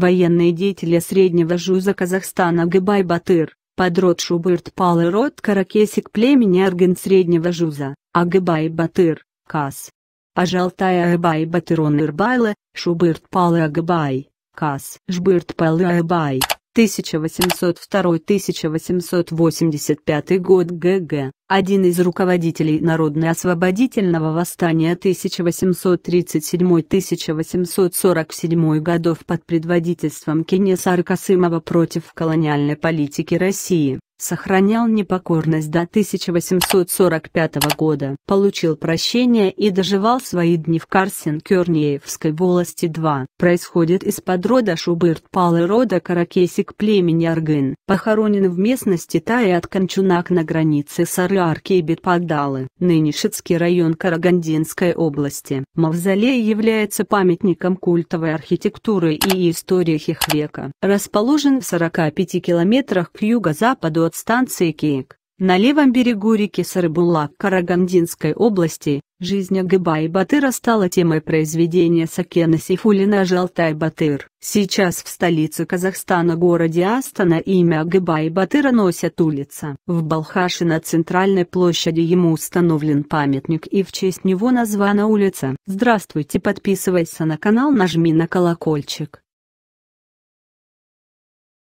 военные деятели среднего жуза Казахстана Габай Батыр, подрод Шуберт Пал и род Каракесик племени Арген среднего жуза, Агабай Батыр, Кас. Ажалтая Агабай Батырон Ирбайла, Шуберт Пал и Агабай, Кас. Жберт Пал и Агабай. 1802-1885 год ГГ, один из руководителей Народно-освободительного восстания 1837-1847 годов под предводительством Кенесары Касымова против колониальной политики России сохранял непокорность до 1845 года, получил прощение и доживал свои дни в Карсен-Керниевской волости 2. Происходит из-под рода Шубырт Палы рода Каракесик племени Аргын. Похоронен в местности от Кончунак на границе Сарарки и Бетпадалы, нынешецкий район Карагандинской области. Мавзолей является памятником культовой архитектуры и истории их Расположен в 45 километрах к юго-западу от станции Киек, на левом берегу реки Сарыбула Карагандинской области, жизнь Агыбай Батыра стала темой произведения Сакена Сифулина «Жалтай Батыр». Сейчас в столице Казахстана городе Астана имя Агыбай Батыра носят улица. В Балхаше на центральной площади ему установлен памятник и в честь него названа улица. Здравствуйте подписывайся на канал нажми на колокольчик.